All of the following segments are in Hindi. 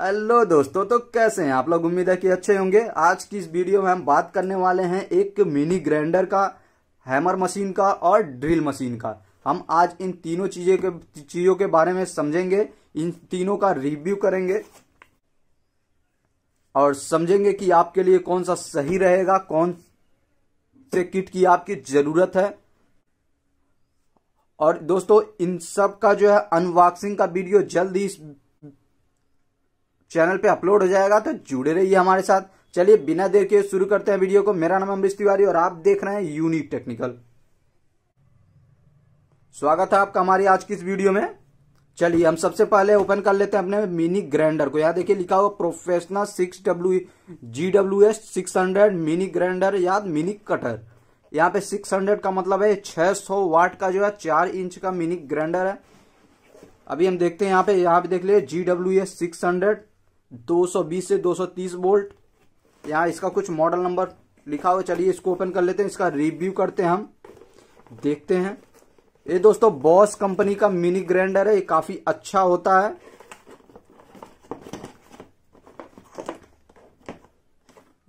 हेलो दोस्तों तो कैसे हैं आप लोग उम्मीद है कि अच्छे होंगे आज की इस वीडियो में हम बात करने वाले हैं एक मिनी ग्राइंडर का हैमर मशीन का और ड्रिल मशीन का हम आज इन तीनों चीज़ों के चीज़ों के बारे में समझेंगे इन तीनों का रिव्यू करेंगे और समझेंगे कि आपके लिए कौन सा सही रहेगा कौन से किट की आपकी ज़रूरत है और दोस्तों इन सब का जो है अनबॉक्सिंग का वीडियो जल्द ही इस चैनल पे अपलोड हो जाएगा तो जुड़े रहिए हमारे साथ चलिए बिना देर के शुरू करते हैं वीडियो को मेरा नाम अमृत तिवारी और आप देख रहे हैं यूनिक टेक्निकल स्वागत है आपका हमारी आज की इस वीडियो में चलिए हम सबसे पहले ओपन कर लेते हैं अपने मिनी ग्राइंडर को यहाँ देखिए लिखा हुआ professional six W G W S six hundred mini grinder या मिनी कटर यहाँ पे सिक्स हंड्रेड का मतलब है छह सौ वाट का जो है चार इंच का मिनी ग्राइंडर है अभी हम देखते हैं यहाँ पे यहाँ पे देख लीजिए G W S six hundred 220 से 230 वोल्ट यहाँ इसका कुछ मॉडल नंबर लिखा हुआ चलिए इसको ओपन कर लेते हैं इसका रिव्यू करते हैं हम देखते हैं ये दोस्तों बॉस कंपनी का मिनी ग्राइंडर है ये काफी अच्छा होता है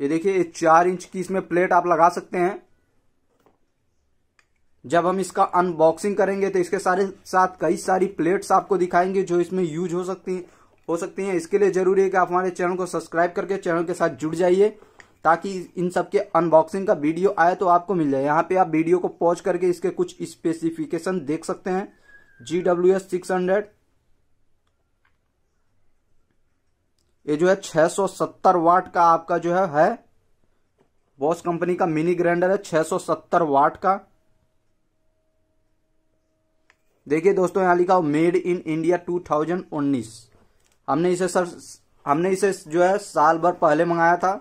ये देखिए ये चार इंच की इसमें प्लेट आप लगा सकते हैं जब हम इसका अनबॉक्सिंग करेंगे तो इसके सारे साथ कई सारी प्लेट्स आपको दिखाएंगे जो इसमें यूज हो सकती हैं हो सकती हैं इसके लिए जरूरी है कि आप हमारे चैनल को सब्सक्राइब करके चैनल के साथ जुड़ जाइए ताकि इन सबके अनबॉक्सिंग का वीडियो आए तो आपको मिल जाए यहाँ पे आप वीडियो को पॉज करके इसके कुछ स्पेसिफिकेशन देख सकते हैं G W S six hundred ये जो है 670 वाट का आपका जो है, है बॉस कंपनी का मिनी ग्राइंडर है 670 वाट का देखिए दोस्तों यहां लिखा मेड इन इंडिया 2019 हमने इसे सर हमने इसे जो है साल भर पहले मंगाया था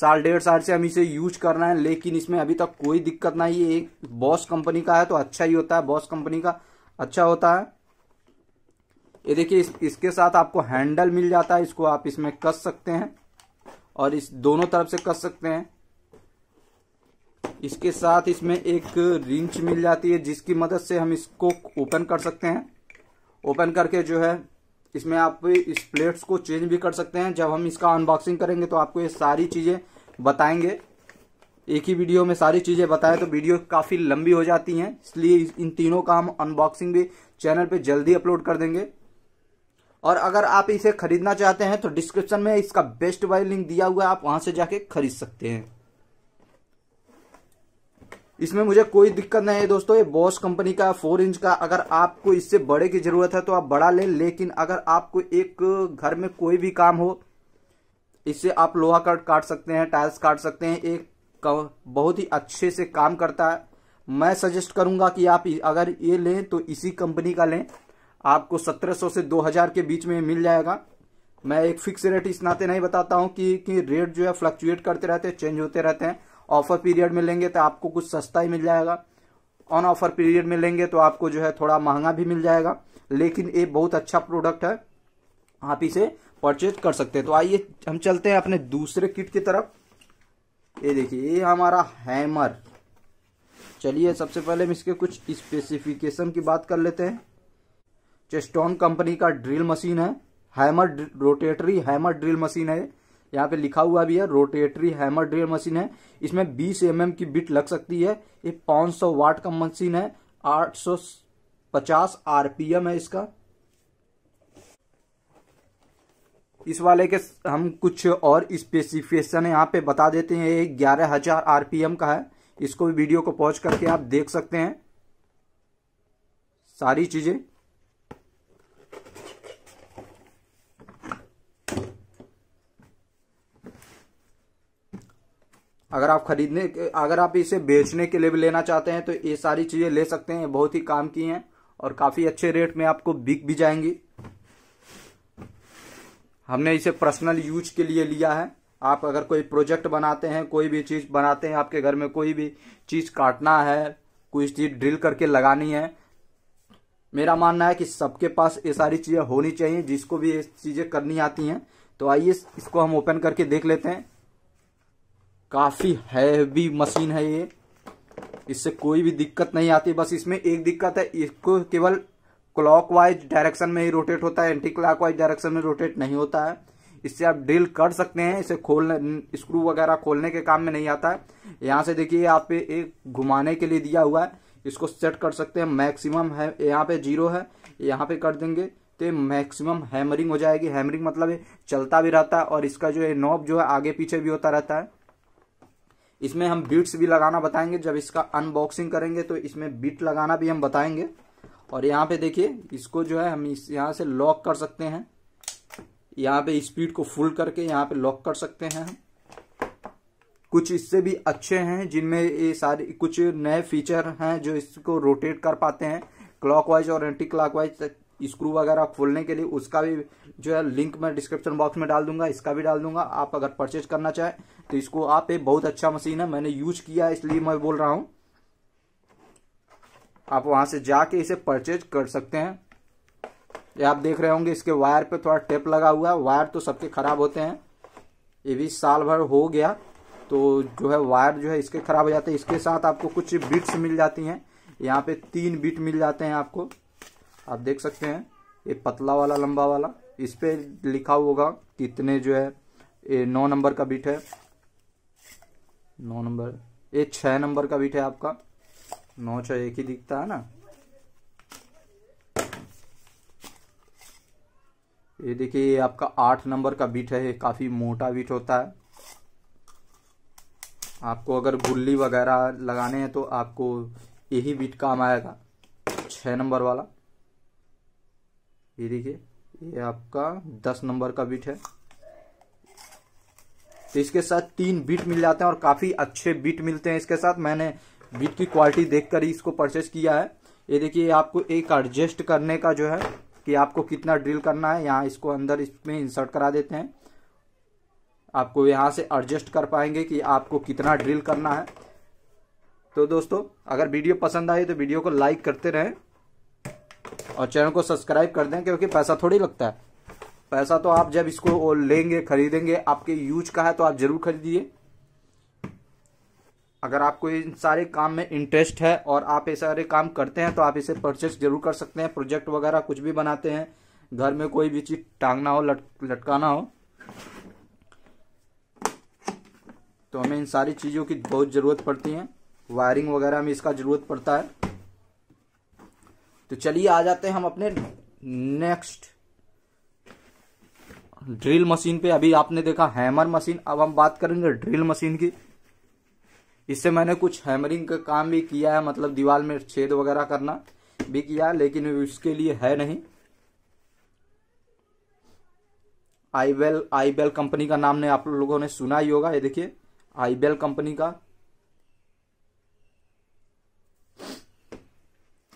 साल डेढ़ साल से हम इसे यूज कर रहे हैं लेकिन इसमें अभी तक कोई दिक्कत नहीं है एक बॉस कंपनी का है तो अच्छा ही होता है बॉस कंपनी का अच्छा होता है ये देखिए इस, इसके साथ आपको हैंडल मिल जाता है इसको आप इसमें कस सकते हैं और इस दोनों तरफ से कस सकते हैं इसके साथ इसमें एक रिंच मिल जाती है जिसकी मदद से हम इसको ओपन कर सकते हैं ओपन करके जो है इसमें आप इस प्लेट्स को चेंज भी कर सकते हैं जब हम इसका अनबॉक्सिंग करेंगे तो आपको ये सारी चीज़ें बताएंगे एक ही वीडियो में सारी चीज़ें बताएं तो वीडियो काफ़ी लंबी हो जाती हैं इसलिए इन तीनों का हम अनबॉक्सिंग भी चैनल पे जल्दी अपलोड कर देंगे और अगर आप इसे खरीदना चाहते हैं तो डिस्क्रिप्शन में इसका बेस्ट बाय लिंक दिया हुआ है आप वहां से जाके खरीद सकते हैं इसमें मुझे कोई दिक्कत नहीं है दोस्तों ये बॉस कंपनी का फोर इंच का अगर आपको इससे बड़े की जरूरत है तो आप बड़ा लें लेकिन अगर आपको एक घर में कोई भी काम हो इससे आप लोहा कट काट सकते हैं टाइल्स काट सकते हैं एक बहुत ही अच्छे से काम करता है मैं सजेस्ट करूंगा कि आप अगर ये लें तो इसी कंपनी का लें आपको 1700 से 2000 के बीच में मिल जाएगा मैं एक फिक्स रेट इस नाते नहीं बताता हूं कि, कि रेट जो है फ्लक्चुएट करते रहते हैं चेंज होते रहते हैं ऑफर पीरियड में लेंगे तो आपको कुछ सस्ता ही मिल जाएगा ऑन ऑफर पीरियड में लेंगे तो आपको जो है थोड़ा महंगा भी मिल जाएगा लेकिन ये बहुत अच्छा प्रोडक्ट है आप इसे परचेज कर सकते हैं तो आइए हम चलते हैं अपने दूसरे किट की तरफ ये देखिए ये हमारा हैमर चलिए सबसे पहले हम इसके कुछ स्पेसिफिकेशन की बात कर लेते हैं चेस्टोन कंपनी का ड्रिल मशीन है hammer rotary hammer drill machine है यहाँ पे लिखा हुआ भी है रोटेटरी हैमर ड्रिल मशीन है इसमें 20 एम mm की बिट लग सकती है ये 500 वाट का मशीन है 850 आरपीएम है इसका इस वाले के हम कुछ और स्पेसिफिकेशन यहाँ पे बता देते हैं ये ग्यारह हजार आरपीएम का है इसको भी वीडियो को पॉज करके आप देख सकते हैं सारी चीजें अगर आप खरीदने अगर आप इसे बेचने के लिए भी लेना चाहते हैं तो ये सारी चीज़ें ले सकते हैं बहुत ही काम की हैं और काफ़ी अच्छे रेट में आपको बिक भी जाएंगी हमने इसे पर्सनल यूज के लिए लिया है आप अगर कोई प्रोजेक्ट बनाते हैं कोई भी चीज़ बनाते हैं आपके घर में कोई भी चीज़ काटना है कोई चीज़ ड्रिल करके लगानी है मेरा मानना है कि सबके पास ये सारी चीज़ें होनी चाहिए जिसको भी ये चीज़ें करनी आती हैं तो आइए इसको हम ओपन करके देख लेते हैं काफ़ी हैवी मशीन है ये इससे कोई भी दिक्कत नहीं आती बस इसमें एक दिक्कत है इसको केवल क्लॉकवाइज डायरेक्शन में ही रोटेट होता है एंटी क्लॉकवाइज डायरेक्शन में रोटेट नहीं होता है इससे आप ड्रिल कर सकते हैं इसे खोलने स्क्रू वगैरह खोलने के काम में नहीं आता है यहाँ से देखिए यहाँ पे एक घुमाने के लिए दिया हुआ है इसको सेट कर सकते हैं मैक्सिमम है यहाँ पे जीरो है यहाँ पे कर देंगे तो मैक्सिमम हैमरिंग हो जाएगी हैमरिंग मतलब चलता भी रहता है और इसका जो है नॉब जो है आगे पीछे भी होता रहता है इसमें हम बीट्स भी लगाना बताएंगे जब इसका अनबॉक्सिंग करेंगे तो इसमें बीट लगाना भी हम बताएंगे और यहाँ पे देखिए इसको जो है हम इस यहाँ से लॉक कर सकते हैं यहाँ पे स्पीड को फुल करके यहाँ पे लॉक कर सकते हैं हम कुछ इससे भी अच्छे हैं जिनमें ये सारे कुछ नए फीचर हैं जो इसको रोटेट कर पाते हैं क्लॉकवाइज और एंटी क्लॉकवाइज स्क्रू वगैरह खोलने के लिए उसका भी जो है लिंक मैं डिस्क्रिप्शन बॉक्स में डाल दूंगा इसका भी डाल दूंगा आप अगर परचेज करना चाहें तो इसको आप एक बहुत अच्छा मशीन है मैंने यूज किया इसलिए मैं बोल रहा हूं आप वहां से जाके इसे परचेज कर सकते हैं ये आप देख रहे होंगे इसके वायर पे थोड़ा टेप लगा हुआ है वायर तो सबके खराब होते हैं ये भी साल भर हो गया तो जो है वायर जो है इसके खराब हो जाते हैं इसके साथ आपको कुछ बिट्स मिल जाती हैं यहाँ पे तीन बिट मिल जाते हैं आपको आप देख सकते हैं ये पतला वाला लंबा वाला इस पे लिखा होगा कितने जो है ये नौ नंबर का बीट है नौ नंबर ये छह नंबर का बीट है आपका नौ छ एक ही दिखता है ना ये देखिए ये आपका आठ नंबर का बीट है ये काफ़ी मोटा बीट होता है आपको अगर गुल्ली वगैरह लगाने हैं तो आपको यही बीट काम आएगा छ नंबर वाला ये देखिए ये आपका दस नंबर का बीट है तो इसके साथ तीन बीट मिल जाते हैं और काफ़ी अच्छे बीट मिलते हैं इसके साथ मैंने बीट की क्वालिटी देखकर ही इसको परचेस किया है ये देखिए आपको एक एडजस्ट करने का जो है कि आपको कितना ड्रिल करना है यहाँ इसको अंदर इसमें इंसर्ट करा देते हैं आपको यहाँ से एडजस्ट कर पाएंगे कि आपको कितना ड्रिल करना है तो दोस्तों अगर वीडियो पसंद आए तो वीडियो को लाइक करते रहें और चैनल को सब्सक्राइब कर दें क्योंकि पैसा थोड़ी लगता है पैसा तो आप जब इसको लेंगे खरीदेंगे आपके यूज का है तो आप जरूर खरीदिए अगर आपको इन सारे काम में इंटरेस्ट है और आप ये सारे काम करते हैं तो आप इसे परचेस जरूर कर सकते हैं प्रोजेक्ट वगैरह कुछ भी बनाते हैं घर में कोई भी चीज टांगना हो लट, लटकाना हो तो हमें इन सारी चीज़ों की बहुत ज़रूरत पड़ती है वायरिंग वगैरह में इसका ज़रूरत पड़ता है तो चलिए आ जाते हैं हम अपने नेक्स्ट ड्रिल मशीन पे अभी आपने देखा हैमर मशीन अब हम बात करेंगे ड्रिल मशीन की इससे मैंने कुछ हैमरिंग का काम भी किया है मतलब दीवार में छेद वगैरह करना भी किया लेकिन उसके लिए है नहीं आईबेल आईबेल कंपनी का नाम ने आप लोगों ने सुना ही होगा ये देखिए आईबेल कंपनी का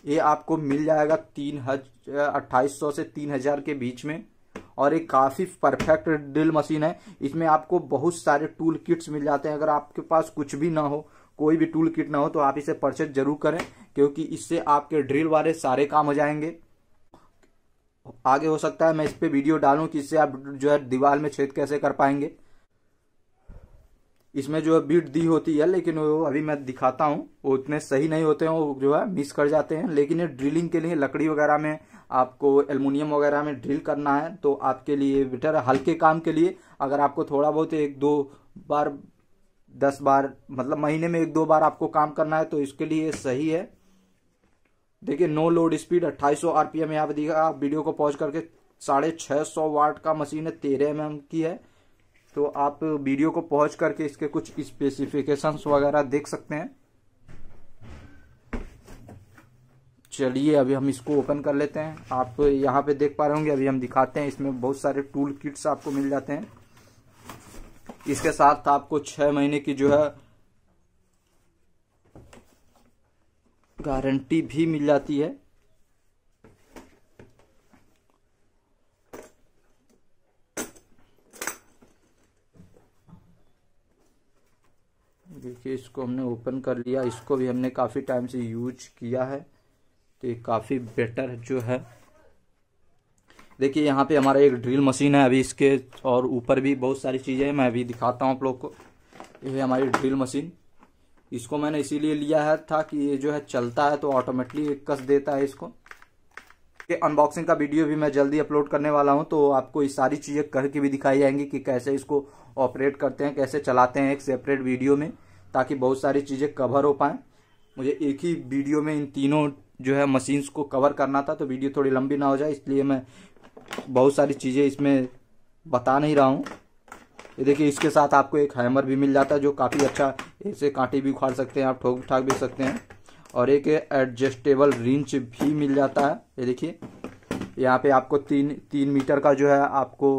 ये आपको मिल जाएगा तीन हज अट्ठाईस सौ से तीन हजार के बीच में और ये काफ़ी परफेक्ट ड्रिल मशीन है इसमें आपको बहुत सारे टूल किट्स मिल जाते हैं अगर आपके पास कुछ भी ना हो कोई भी टूल किट ना हो तो आप इसे परचेज जरूर करें क्योंकि इससे आपके ड्रिल वाले सारे काम हो जाएंगे आगे हो सकता है मैं इस पर वीडियो डालूं कि इससे आप जो है दीवार में छेद कैसे कर पाएंगे इसमें जो है बीट दी होती है लेकिन वो अभी मैं दिखाता हूँ वो इतने सही नहीं होते हैं वो जो है मिस कर जाते हैं लेकिन ये ड्रिलिंग के लिए लकड़ी वगैरह में आपको एलमिनियम वगैरह में ड्रिल करना है तो आपके लिए बेटर हल्के काम के लिए अगर आपको थोड़ा बहुत एक दो बार दस बार मतलब महीने में एक दो बार आपको काम करना है तो इसके लिए सही है देखिए नो लोड स्पीड 2800 आरपीएम यहाँ पे दिखा वीडियो को पॉज करके साढ़े छः सौ वाट का मशीन है तेरह एम की है तो आप वीडियो को पहुंच करके इसके कुछ स्पेसिफिकेशंस वगैरह देख सकते हैं चलिए अभी हम इसको ओपन कर लेते हैं आप यहाँ पे देख पा रहे होंगे अभी हम दिखाते हैं इसमें बहुत सारे टूल किट्स आपको मिल जाते हैं इसके साथ आपको छह महीने की जो है गारंटी भी मिल जाती है देखिए इसको हमने ओपन कर लिया इसको भी हमने काफ़ी टाइम से यूज किया है तो ये काफ़ी बेटर जो है देखिए यहाँ पे हमारा एक ड्रिल मशीन है अभी इसके और ऊपर भी बहुत सारी चीज़ें हैं मैं अभी दिखाता हूँ आप लोग को ये है हमारी ड्रिल मशीन इसको मैंने इसीलिए लिया है था कि ये जो है चलता है तो ऑटोमेटिकली कस देता है इसको ये अनबॉक्सिंग का वीडियो भी मैं जल्दी अपलोड करने वाला हूँ तो आपको ये सारी चीज़ें करके भी दिखाई जाएंगी कि कैसे इसको ऑपरेट करते हैं कैसे चलाते हैं एक सेपरेट वीडियो में ताकि बहुत सारी चीज़ें कवर हो पाएँ मुझे एक ही वीडियो में इन तीनों जो है मशीन्स को कवर करना था तो वीडियो थोड़ी लंबी ना हो जाए इसलिए मैं बहुत सारी चीज़ें इसमें बता नहीं रहा हूँ ये देखिए इसके साथ आपको एक हैमर भी मिल जाता है जो काफ़ी अच्छा ऐसे कांटे भी उखाड़ सकते हैं आप ठोक ठाक भी सकते हैं और एक एडजस्टेबल रिंच भी मिल जाता है ये देखिए यहाँ पे आपको तीन तीन मीटर का जो है आपको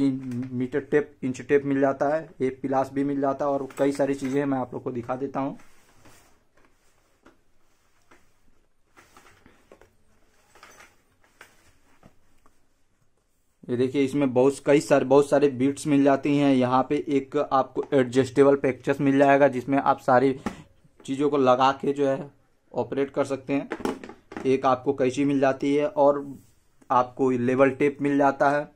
मीटर टेप इंच टेप मिल जाता है एक पिलास भी मिल जाता है और कई सारी चीज़ें मैं आप लोग को दिखा देता हूं ये देखिए इसमें बहुत कई सारे बहुत सारे बीट्स मिल जाती हैं यहाँ पे एक आपको एडजस्टेबल पैक्चर्स मिल जाएगा जिसमें आप सारी चीज़ों को लगा के जो है ऑपरेट कर सकते हैं एक आपको कैची मिल जाती है और आपको लेवल टेप मिल जाता है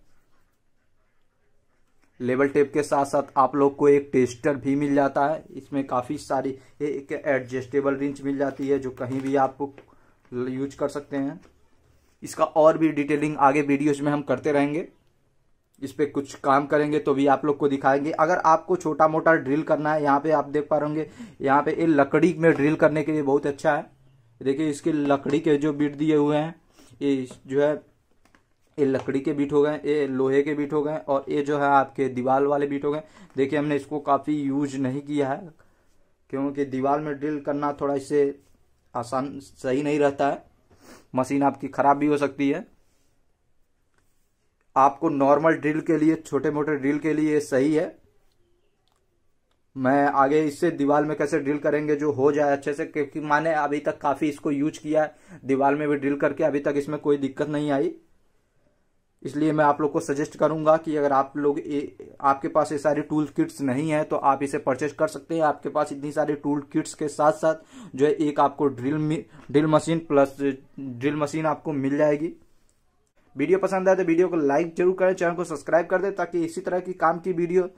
लेबल टेप के साथ साथ आप लोग को एक टेस्टर भी मिल जाता है इसमें काफ़ी सारी एक एडजस्टेबल रिंच मिल जाती है जो कहीं भी आप यूज कर सकते हैं इसका और भी डिटेलिंग आगे वीडियोज में हम करते रहेंगे इस पर कुछ काम करेंगे तो भी आप लोग को दिखाएंगे अगर आपको छोटा मोटा ड्रिल करना है यहाँ पे आप देख पा रहे होंगे यहाँ पे ये लकड़ी में ड्रिल करने के लिए बहुत अच्छा है देखिए इसके लकड़ी के जो बिट दिए हुए हैं ये जो है ये लकड़ी के बीट हो गए ये लोहे के बीट हो गए और ये जो है आपके दीवार वाले बीट हो गए देखिए हमने इसको काफ़ी यूज नहीं किया है क्योंकि दीवार में ड्रिल करना थोड़ा इससे आसान सही नहीं रहता है मशीन आपकी ख़राब भी हो सकती है आपको नॉर्मल ड्रिल के लिए छोटे मोटे ड्रिल के लिए सही है मैं आगे इससे दीवार में कैसे ड्रिल करेंगे जो हो जाए अच्छे से क्योंकि मैंने अभी तक काफ़ी इसको यूज किया है दीवार में भी ड्रिल करके अभी तक इसमें कोई दिक्कत नहीं आई इसलिए मैं आप लोग को सजेस्ट करूंगा कि अगर आप लोग ए, आपके पास ये सारी टूल किट्स नहीं है तो आप इसे परचेज कर सकते हैं आपके पास इतनी सारी टूल किट्स के साथ साथ जो है एक आपको drill drill machine plus drill machine आपको मिल जाएगी वीडियो पसंद आए तो वीडियो को लाइक जरूर करें चैनल को सब्सक्राइब कर दें ताकि इसी तरह की काम की वीडियो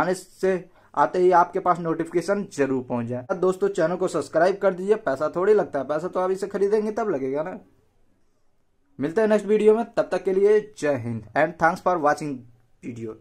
आने से आते ही आपके पास नोटिफिकेशन जरूर पहुंच जाए दोस्तों चैनल को सब्सक्राइब कर दीजिए पैसा थोड़ी लगता है पैसा तो आप इसे खरीदेंगे तब लगेगा ना मिलते हैं नेक्स्ट वीडियो में तब तक के लिए जय हिंद and thanks for watching video